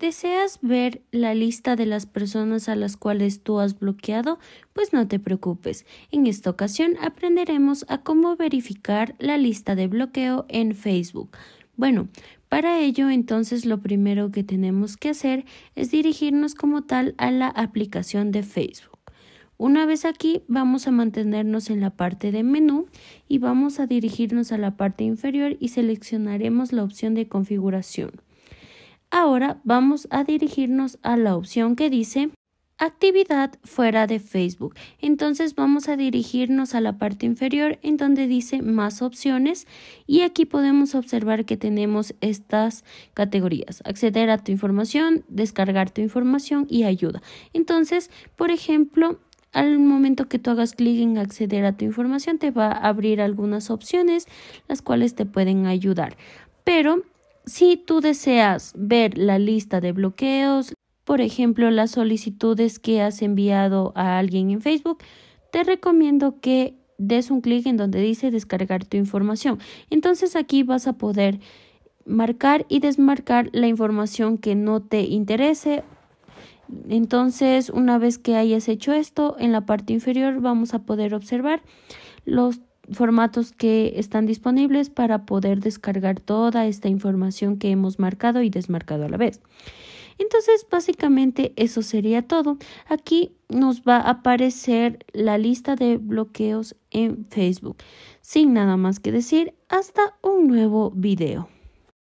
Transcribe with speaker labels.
Speaker 1: ¿Deseas ver la lista de las personas a las cuales tú has bloqueado? Pues no te preocupes. En esta ocasión aprenderemos a cómo verificar la lista de bloqueo en Facebook. Bueno, para ello entonces lo primero que tenemos que hacer es dirigirnos como tal a la aplicación de Facebook. Una vez aquí vamos a mantenernos en la parte de menú y vamos a dirigirnos a la parte inferior y seleccionaremos la opción de configuración. Ahora vamos a dirigirnos a la opción que dice actividad fuera de Facebook. Entonces vamos a dirigirnos a la parte inferior en donde dice más opciones y aquí podemos observar que tenemos estas categorías. Acceder a tu información, descargar tu información y ayuda. Entonces, por ejemplo, al momento que tú hagas clic en acceder a tu información te va a abrir algunas opciones las cuales te pueden ayudar. Pero si tú deseas ver la lista de bloqueos, por ejemplo, las solicitudes que has enviado a alguien en Facebook, te recomiendo que des un clic en donde dice descargar tu información. Entonces aquí vas a poder marcar y desmarcar la información que no te interese. Entonces, una vez que hayas hecho esto, en la parte inferior vamos a poder observar los formatos que están disponibles para poder descargar toda esta información que hemos marcado y desmarcado a la vez. Entonces, básicamente eso sería todo. Aquí nos va a aparecer la lista de bloqueos en Facebook. Sin nada más que decir, hasta un nuevo video.